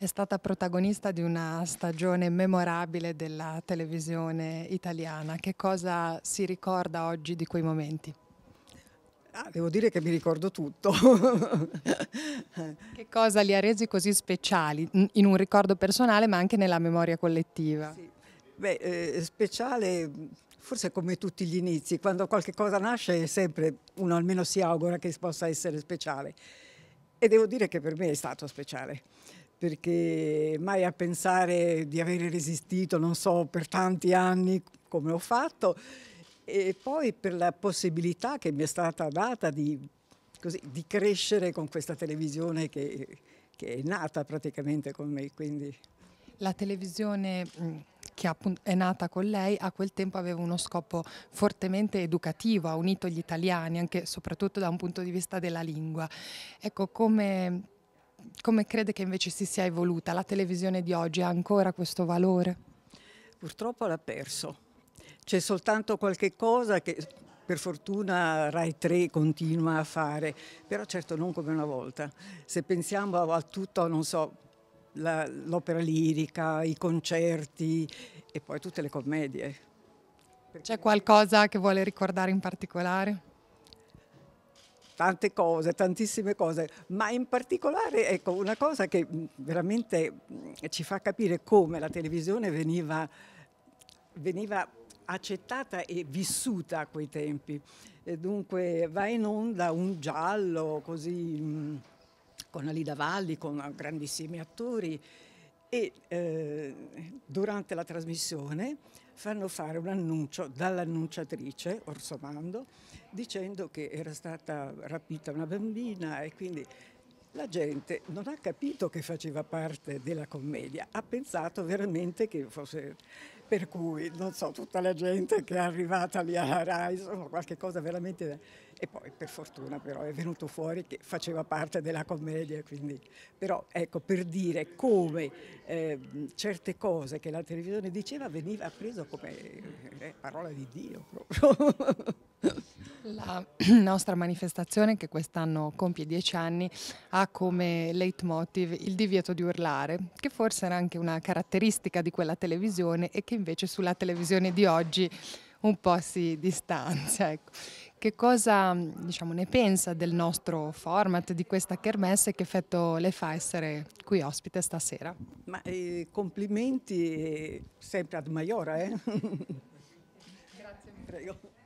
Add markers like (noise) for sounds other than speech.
È stata protagonista di una stagione memorabile della televisione italiana. Che cosa si ricorda oggi di quei momenti? Ah, devo dire che mi ricordo tutto. che cosa li ha resi così speciali in un ricordo personale ma anche nella memoria collettiva? Sì. Beh, eh, speciale forse come tutti gli inizi, quando qualche cosa nasce sempre uno almeno si augura che possa essere speciale. E devo dire che per me è stato speciale, perché mai a pensare di avere resistito, non so, per tanti anni come ho fatto, e poi per la possibilità che mi è stata data di, così, di crescere con questa televisione che, che, è nata praticamente con me. Quindi. La televisione mm, che è nata con lei a quel tempo aveva uno scopo fortemente educativo, ha unito gli italiani, anche soprattutto da un punto di vista della lingua. Ecco, come come crede che invece si sia evoluta? La televisione di oggi ha ancora questo valore? Purtroppo l'ha perso. C'è soltanto qualche cosa che per fortuna Rai 3 continua a fare, però certo non come una volta. Se pensiamo a tutto, non so, l'opera lirica, i concerti e poi tutte le commedie. C'è qualcosa che vuole ricordare in particolare? tante cose, tantissime cose, ma in particolare ecco, una cosa che mm, veramente mm, ci fa capire come la televisione veniva, veniva accettata e vissuta a quei tempi. E dunque va in onda un giallo così mm, con Alida Valli, con grandissimi attori e eh, durante la trasmissione fanno fare un annuncio dall'annunciatrice Orsomando dicendo che era stata rapita una bambina e quindi la gente non ha capito che faceva parte della commedia, ha pensato veramente che fosse per cui, non so, tutta la gente che è arrivata lì alla RAI, sono qualche cosa veramente... E poi, per fortuna, però, è venuto fuori che faceva parte della commedia, quindi... Però, ecco, per dire come eh, certe cose che la televisione diceva veniva preso come eh, eh, parola di Dio proprio. (laughs) La (clears throat) nostra manifestazione, che quest'anno compie dieci anni, ha come leitmotiv il divieto di urlare, che forse era anche una caratteristica di quella televisione e che invece sulla televisione di oggi un po' si distanzia. Ecco. Che cosa diciamo, ne pensa del nostro format, di questa kermesse e che effetto le fa essere qui ospite stasera? Ma, eh, complimenti eh, sempre ad Maiora. Eh? (laughs) Grazie. Prego.